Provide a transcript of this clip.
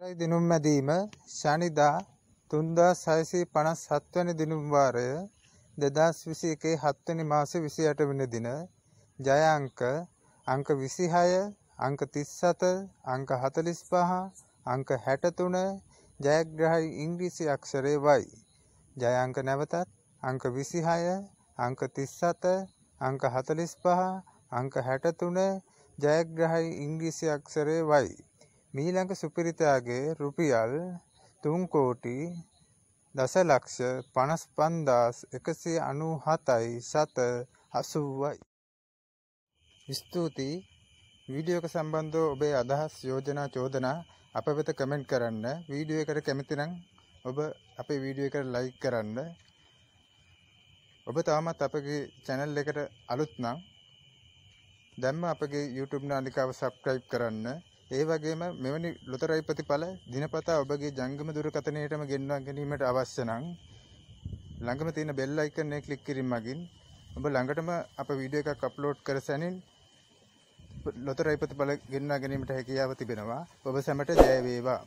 චෛත්‍රයි දිනුම් මැදීම ශනිදා 3657 වෙනි දිනුම් වාරය 2021 7 වෙනි මාසේ 28 වෙනි දින ජය අංක අංක 26 අංක 37 අංක 45 අංක 63 ජයග්‍රහයි ඉංග්‍රීසි අක්ෂරය වයි ජය අංක නැවතත් අංක 26 අංක 37 අංක 45 අංක 63 ජයග්‍රහයි ඉංග්‍රීසි අක්ෂරය වයි මීළඟ සුපිරිතයාගේ රුපියල් තුන් කෝටි දසලක්ෂ පනස් පන්දාස් එකසේ අනූ හතයි සත අසුවයි. ස්තුතියි වීඩියෝක සම්බන්ධෝ ඔබේ අදහස් යෝජනා චෝදනා අප වෙත කමෙන්ට් කරන්න වීඩියෝ එකට කැමතිනම් ඔබ අපේ වීඩියෝ එකට ලයික් කරන්න ඔබ තවමත් අපගේ චැනල් එකට අලුත් නම් දැම්ම අපගේ YouTube නාලිකාව සබ්ස්ක්‍රයිබ් කරන්න ඒ වගේම මෙවැනි ලොතරැයි ප්‍රතිඵල දිනපතා ඔබගේ ජංගම දුරකථනයටම ගෙන්වා ගැනීමට අවශ්‍ය නම් ළඟම තියෙන බෙල් අයිකන් එක ක්ලික් කිරීම මගින් ඔබ ළඟටම අප වීඩියෝ එකක් අප්ලෝඩ් කර සැනින් ලොතරැයි ප්‍රතිඵල ගෙන්වා ගැනීමට හැකියාව තිබෙනවා ඔබ සැමට ජය වේවා